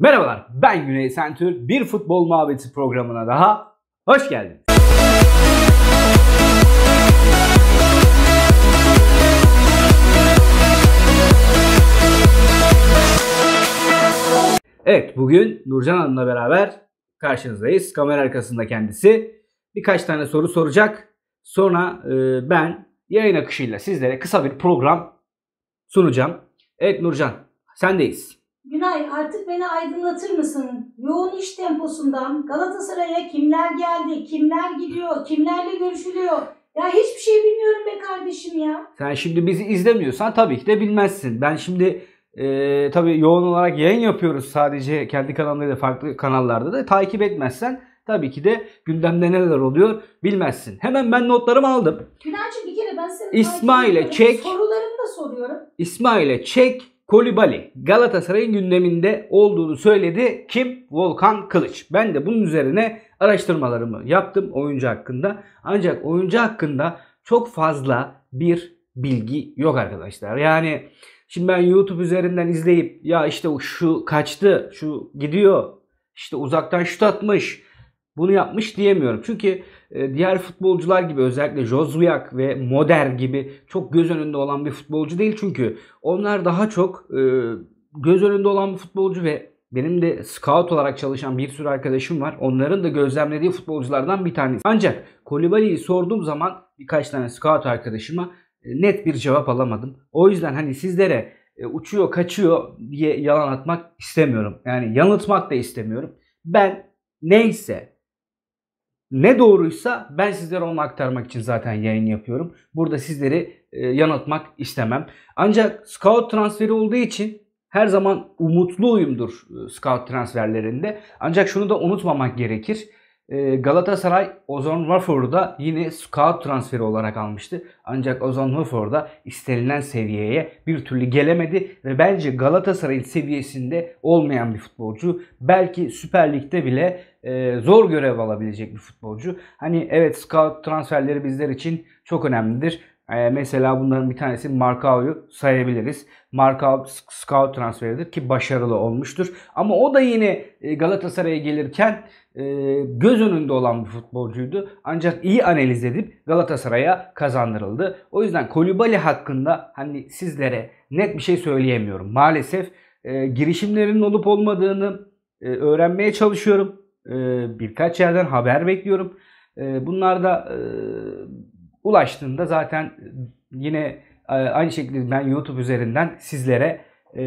Merhabalar ben Güney Sentür. Bir futbol muhabbeti programına daha hoş geldiniz. Evet bugün Nurcan Hanım'la beraber karşınızdayız. Kamera arkasında kendisi. Birkaç tane soru soracak. Sonra e, ben yayın akışıyla sizlere kısa bir program sunacağım. Evet Nurcan sendeyiz. Günay artık beni aydınlatır mısın? Yoğun iş temposundan Galatasaray'a kimler geldi, kimler gidiyor, kimlerle görüşülüyor? Ya hiçbir şey bilmiyorum be kardeşim ya. Sen şimdi bizi izlemiyorsan tabii ki de bilmezsin. Ben şimdi e, tabii yoğun olarak yayın yapıyoruz sadece kendi kanallarıyla farklı kanallarda da. Takip etmezsen tabii ki de gündemde neler oluyor bilmezsin. Hemen ben notlarımı aldım. Günaycığım bir kere ben seni İsmail'e çek. Sorularımı da soruyorum. İsmail'e çek Kolibali Galatasaray'ın gündeminde olduğunu söyledi. Kim? Volkan Kılıç. Ben de bunun üzerine araştırmalarımı yaptım oyuncu hakkında. Ancak oyuncu hakkında çok fazla bir bilgi yok arkadaşlar. Yani şimdi ben YouTube üzerinden izleyip ya işte şu kaçtı, şu gidiyor, işte uzaktan şut atmış, bunu yapmış diyemiyorum. Çünkü e, diğer futbolcular gibi özellikle Jozuyak ve Moder gibi çok göz önünde olan bir futbolcu değil. Çünkü onlar daha çok e, göz önünde olan bir futbolcu ve benim de scout olarak çalışan bir sürü arkadaşım var. Onların da gözlemlediği futbolculardan bir tanesi. Ancak Kolibali'yi sorduğum zaman birkaç tane scout arkadaşıma e, net bir cevap alamadım. O yüzden hani sizlere uçuyor kaçıyor diye yalan atmak istemiyorum. Yani yanıltmak da istemiyorum. Ben neyse ne doğruysa ben sizlere onu aktarmak için zaten yayın yapıyorum. Burada sizleri e, yanıltmak istemem. Ancak scout transferi olduğu için her zaman umutlu umutluyumdur e, scout transferlerinde. Ancak şunu da unutmamak gerekir. Ee, Galatasaray Ozan Warford'u da yine scout transferi olarak almıştı. Ancak Ozan Warford da istenilen seviyeye bir türlü gelemedi ve bence Galatasaray seviyesinde olmayan bir futbolcu. Belki Süper Lig'de bile e, zor görev alabilecek bir futbolcu. Hani evet scout transferleri bizler için çok önemlidir. Ee, mesela bunların bir tanesi Markaoyu sayabiliriz. Marcao scout transferidir ki başarılı olmuştur. Ama o da yine e, Galatasaray'a gelirken e, göz önünde olan bir futbolcuydu. Ancak iyi analiz edip Galatasaray'a kazandırıldı. O yüzden Kolibali hakkında hani sizlere net bir şey söyleyemiyorum. Maalesef e, girişimlerin olup olmadığını e, öğrenmeye çalışıyorum. E, birkaç yerden haber bekliyorum. E, bunlar da e, ulaştığında zaten e, yine e, aynı şekilde ben YouTube üzerinden sizlere e,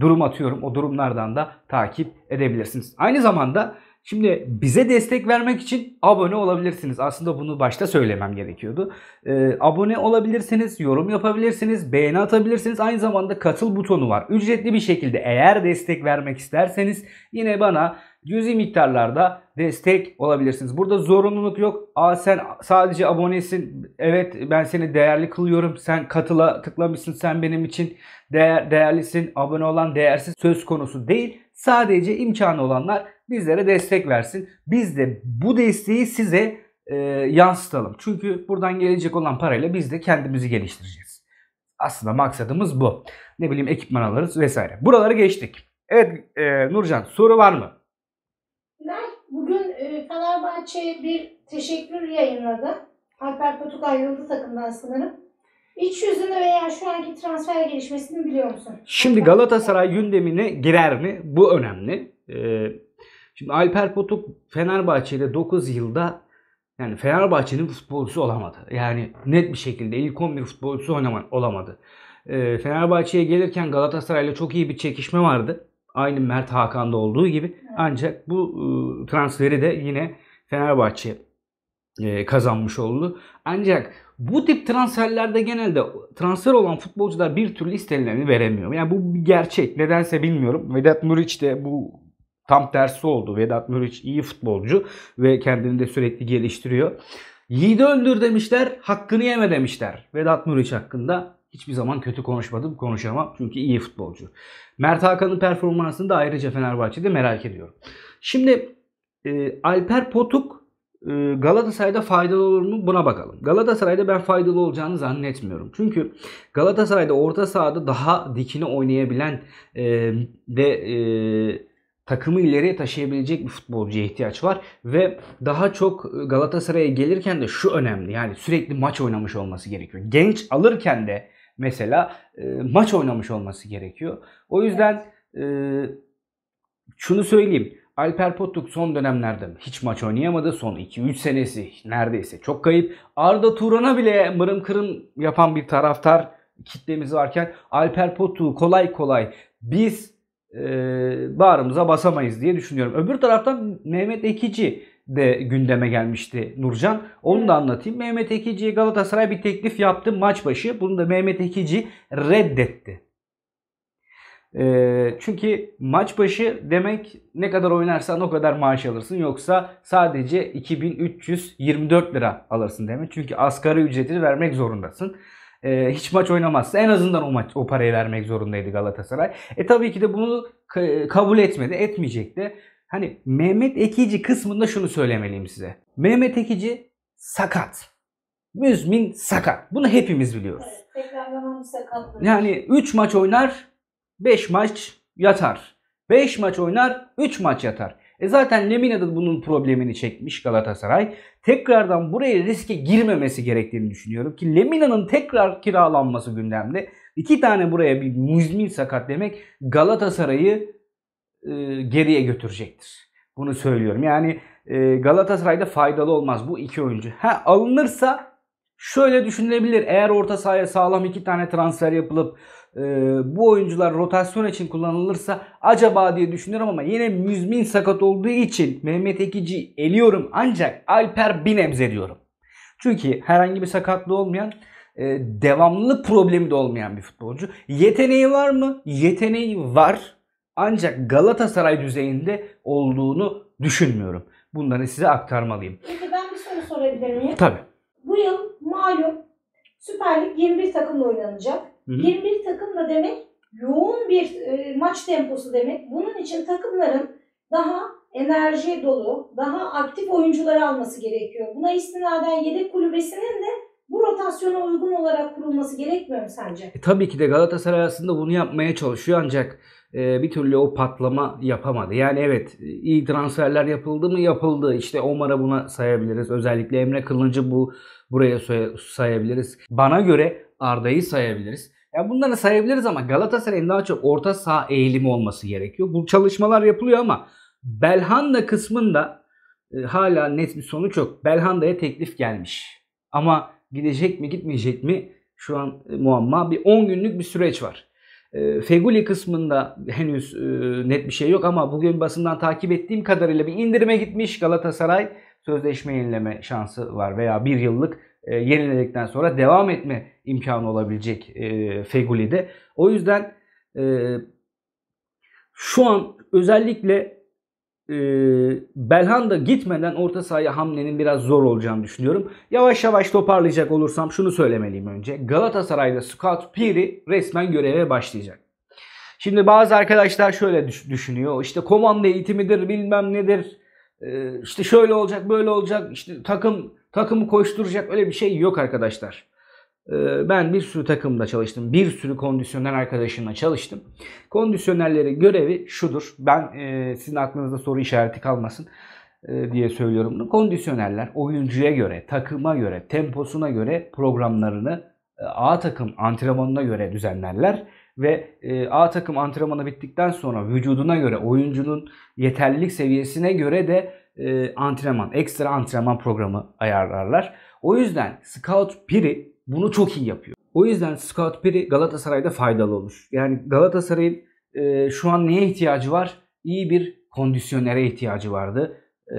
durum atıyorum. O durumlardan da takip edebilirsiniz. Aynı zamanda Şimdi bize destek vermek için abone olabilirsiniz. Aslında bunu başta söylemem gerekiyordu. Ee, abone olabilirsiniz, yorum yapabilirsiniz, beğeni atabilirsiniz. Aynı zamanda katıl butonu var. Ücretli bir şekilde eğer destek vermek isterseniz yine bana cüzi miktarlarda destek olabilirsiniz. Burada zorunluluk yok. Aa sen sadece abonesin. Evet ben seni değerli kılıyorum. Sen katıla tıklamışsın. Sen benim için değer, değerlisin. Abone olan değersiz söz konusu değil. Sadece imkanı olanlar bizlere destek versin. Biz de bu desteği size e, yansıtalım. Çünkü buradan gelecek olan parayla biz de kendimizi geliştireceğiz. Aslında maksadımız bu. Ne bileyim ekipman alırız vesaire. Buraları geçtik. Evet e, Nurcan soru var mı? Ben bugün e, Fenerbahçe'ye bir teşekkür yayınladı. Alper Potuk ayrıldı takımdan sanırım. İç yüzünü veya şu anki transfer gelişmesini biliyor musun? Şimdi Galatasaray gündemine girer mi? Bu önemli. Ee, Şimdi Alper Potuk Fenerbahçe'de 9 yılda yani Fenerbahçe'nin futbolcusu olamadı. Yani net bir şekilde ilk 11 futbolcusu oynama, olamadı. E, Fenerbahçe'ye gelirken Galatasaray'la çok iyi bir çekişme vardı. Aynı Mert Hakan'da olduğu gibi. Ancak bu e, transferi de yine Fenerbahçe e, kazanmış oldu. Ancak bu tip transferlerde genelde transfer olan futbolcular bir türlü istenilerini veremiyor. Yani bu bir gerçek. Nedense bilmiyorum. Vedat Muriç de bu Tam tersi oldu. Vedat Muriç iyi futbolcu ve kendini de sürekli geliştiriyor. Yiğidi öldür demişler, hakkını yeme demişler. Vedat Muriç hakkında hiçbir zaman kötü konuşmadım, konuşamam. Çünkü iyi futbolcu. Mert Hakan'ın performansını da ayrıca Fenerbahçe'de merak ediyorum. Şimdi e, Alper Potuk e, Galatasaray'da faydalı olur mu buna bakalım. Galatasaray'da ben faydalı olacağını zannetmiyorum. Çünkü Galatasaray'da orta sahada daha dikini oynayabilen e, ve e, takımı ileriye taşıyabilecek bir futbolcuya ihtiyaç var ve daha çok e, Galatasaray'a gelirken de şu önemli. Yani sürekli maç oynamış olması gerekiyor. Genç alırken de mesela e, maç oynamış olması gerekiyor. O yüzden e, şunu söyleyeyim. Alper Potuk son dönemlerde hiç maç oynayamadı. Son 2-3 senesi neredeyse çok kayıp. Arda Turan'a bile mırım kırım yapan bir taraftar kitlemiz varken Alper Potuk kolay kolay biz e, bağrımıza basamayız diye düşünüyorum. Öbür taraftan Mehmet Ekici de gündeme gelmişti Nurcan. Onu da anlatayım. Mehmet Ekici'ye Galatasaray bir teklif yaptı maç başı. Bunu da Mehmet Ekici reddetti. E, çünkü maç başı demek ne kadar oynarsan o kadar maaş alırsın. Yoksa sadece 2324 lira alırsın demek. Çünkü asgari ücreti vermek zorundasın e, hiç maç oynamazsa en azından o maç o parayı vermek zorundaydı Galatasaray. E tabii ki de bunu ka- kabul etmedi, etmeyecekti. Hani Mehmet Ekici kısmında şunu söylemeliyim size. Mehmet Ekici sakat. Müzmin sakat. Bunu hepimiz biliyoruz. Evet, tekrarlanan sakatlık. Yani 3 maç oynar, 5 maç yatar. 5 maç oynar, 3 maç yatar. E zaten Lemina da bunun problemini çekmiş Galatasaray. Tekrardan buraya riske girmemesi gerektiğini düşünüyorum ki Lemina'nın tekrar kiralanması gündemde. İki tane buraya bir müzmin sakat demek Galatasaray'ı e, geriye götürecektir. Bunu söylüyorum. Yani e, Galatasaray'da faydalı olmaz bu iki oyuncu. Ha alınırsa şöyle düşünülebilir. Eğer orta sahaya sağlam iki tane transfer yapılıp ee, bu oyuncular rotasyon için kullanılırsa acaba diye düşünüyorum ama yine Müzmin sakat olduğu için Mehmet Ekici eliyorum ancak Alper bir diyorum. Çünkü herhangi bir sakatlığı olmayan e, devamlılık problemi de olmayan bir futbolcu. Yeteneği var mı? Yeteneği var. Ancak Galatasaray düzeyinde olduğunu düşünmüyorum. Bunları size aktarmalıyım. Peki ben bir soru sorabilir miyim? Tabii. Bu yıl malum Süper Lig 21 takımla oynanacak. Hı hı. 21 takımla demek yoğun bir e, maç temposu demek. Bunun için takımların daha enerji dolu, daha aktif oyuncular alması gerekiyor. Buna istinaden yedek kulübesinin de bu rotasyona uygun olarak kurulması gerekmiyor mu sence? E, tabii ki de Galatasaray aslında bunu yapmaya çalışıyor ancak e, bir türlü o patlama yapamadı. Yani evet e, iyi transferler yapıldı mı yapıldı. İşte Omar'a buna sayabiliriz. Özellikle Emre Kılıncı bu buraya sayabiliriz. Bana göre Arda'yı sayabiliriz. Yani bunları sayabiliriz ama Galatasaray'ın daha çok orta saha eğilimi olması gerekiyor. Bu çalışmalar yapılıyor ama Belhanda kısmında e, hala net bir sonuç yok. Belhanda'ya teklif gelmiş. Ama gidecek mi gitmeyecek mi şu an e, muamma. Bir 10 günlük bir süreç var. E, Feguli kısmında henüz e, net bir şey yok ama bugün basından takip ettiğim kadarıyla bir indirime gitmiş Galatasaray sözleşme yenileme şansı var veya bir yıllık e, yeniledikten sonra devam etme imkanı olabilecek e, Feguli'de. O yüzden e, şu an özellikle e, Belhanda gitmeden orta sahaya hamlenin biraz zor olacağını düşünüyorum. Yavaş yavaş toparlayacak olursam şunu söylemeliyim önce. Galatasaray'da Scott Piri resmen göreve başlayacak. Şimdi bazı arkadaşlar şöyle düşünüyor. İşte komando eğitimidir bilmem nedir. E, işte şöyle olacak böyle olacak. İşte takım Takımı koşturacak öyle bir şey yok arkadaşlar. Ee, ben bir sürü takımda çalıştım. Bir sürü kondisyoner arkadaşımla çalıştım. Kondisyonerlerin görevi şudur. Ben e, sizin aklınızda soru işareti kalmasın e, diye söylüyorum bunu. Kondisyonerler oyuncuya göre, takıma göre, temposuna göre programlarını e, A takım antrenmanına göre düzenlerler ve A takım antrenmanı bittikten sonra vücuduna göre, oyuncunun yeterlilik seviyesine göre de e, antrenman, ekstra antrenman programı ayarlarlar. O yüzden Scout Piri bunu çok iyi yapıyor. O yüzden Scout Piri Galatasaray'da faydalı olur. Yani Galatasaray'ın e, şu an neye ihtiyacı var? İyi bir kondisyonere ihtiyacı vardı. E,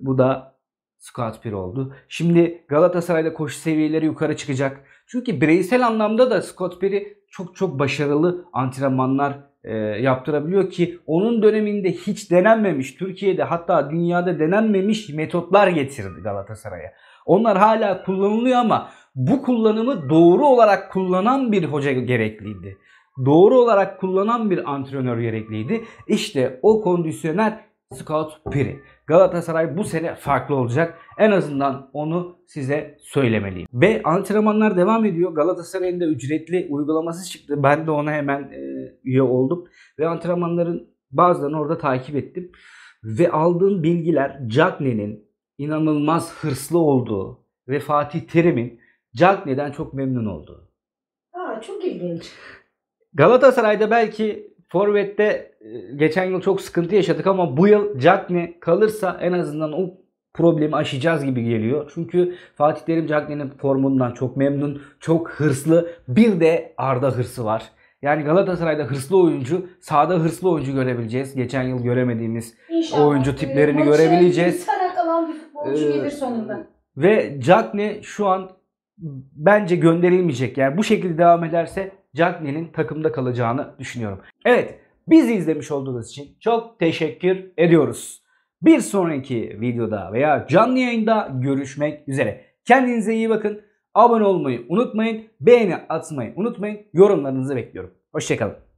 bu da Scout Piri oldu. Şimdi Galatasaray'da koşu seviyeleri yukarı çıkacak. Çünkü bireysel anlamda da Scott Perry çok çok başarılı antrenmanlar e, yaptırabiliyor ki onun döneminde hiç denenmemiş Türkiye'de hatta dünyada denenmemiş metotlar getirdi Galatasaray'a. Onlar hala kullanılıyor ama bu kullanımı doğru olarak kullanan bir hoca gerekliydi. Doğru olarak kullanan bir antrenör gerekliydi. İşte o kondisyoner Scott Piri. Galatasaray bu sene farklı olacak. En azından onu size söylemeliyim. Ve antrenmanlar devam ediyor. Galatasaray'ın da ücretli uygulaması çıktı. Ben de ona hemen e, üye oldum ve antrenmanların bazılarını orada takip ettim. Ve aldığım bilgiler Cagney'in inanılmaz hırslı olduğu ve Fatih Terim'in Cagney'den çok memnun olduğu. Aa, çok ilginç. Galatasaray'da belki Forvet'te e, geçen yıl çok sıkıntı yaşadık ama bu yıl Cagney kalırsa en azından o problemi aşacağız gibi geliyor. Çünkü Fatih Terim Cagney'in formundan çok memnun, çok hırslı. Bir de Arda hırsı var. Yani Galatasaray'da hırslı oyuncu, sahada hırslı oyuncu görebileceğiz. Geçen yıl göremediğimiz İnşallah. oyuncu ee, tiplerini Maçı görebileceğiz. Maçı kalan bir futbolcu ee, gelir sonunda. Ve Cagney şu an bence gönderilmeyecek. Yani bu şekilde devam ederse Cagney'in takımda kalacağını düşünüyorum. Evet bizi izlemiş olduğunuz için çok teşekkür ediyoruz. Bir sonraki videoda veya canlı yayında görüşmek üzere. Kendinize iyi bakın. Abone olmayı unutmayın. Beğeni atmayı unutmayın. Yorumlarınızı bekliyorum. Hoşçakalın.